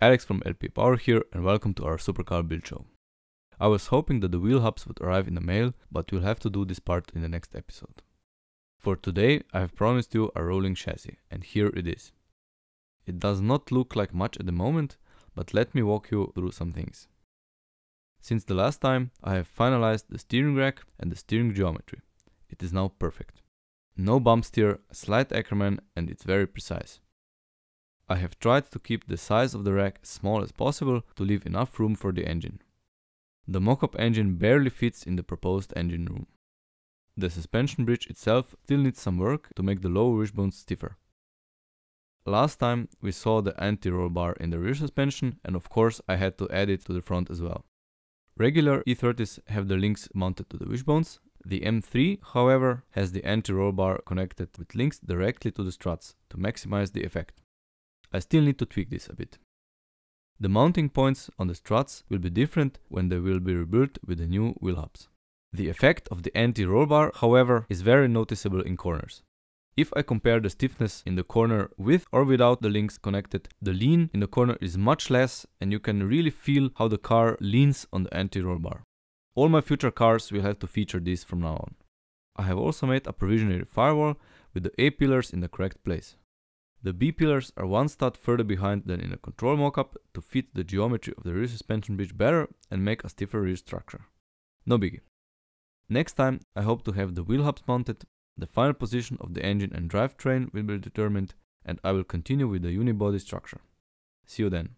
Alex from LP Power here and welcome to our supercar build show. I was hoping that the wheel hubs would arrive in the mail, but we'll have to do this part in the next episode. For today, I have promised you a rolling chassis, and here it is. It does not look like much at the moment, but let me walk you through some things. Since the last time, I have finalized the steering rack and the steering geometry. It is now perfect. No bump steer, slight Ackerman, and it's very precise. I have tried to keep the size of the rack as small as possible to leave enough room for the engine. The mock-up engine barely fits in the proposed engine room. The suspension bridge itself still needs some work to make the low wishbone stiffer. Last time we saw the anti-roll bar in the rear suspension and of course I had to add it to the front as well. Regular E30s have the links mounted to the wishbones. The M3, however, has the anti-roll bar connected with links directly to the struts to maximize the effect. I still need to tweak this a bit. The mounting points on the struts will be different when they will be rebuilt with the new wheel hubs. The effect of the anti-roll bar, however, is very noticeable in corners. If I compare the stiffness in the corner with or without the links connected, the lean in the corner is much less and you can really feel how the car leans on the anti-roll bar. All my future cars will have to feature this from now on. I have also made a provisionary firewall with the A-pillars in the correct place. The B-pillars are one stud further behind than in a control mockup to fit the geometry of the rear suspension bridge better and make a stiffer rear structure. No biggie. Next time I hope to have the wheel hubs mounted, the final position of the engine and drivetrain will be determined and I will continue with the unibody structure. See you then.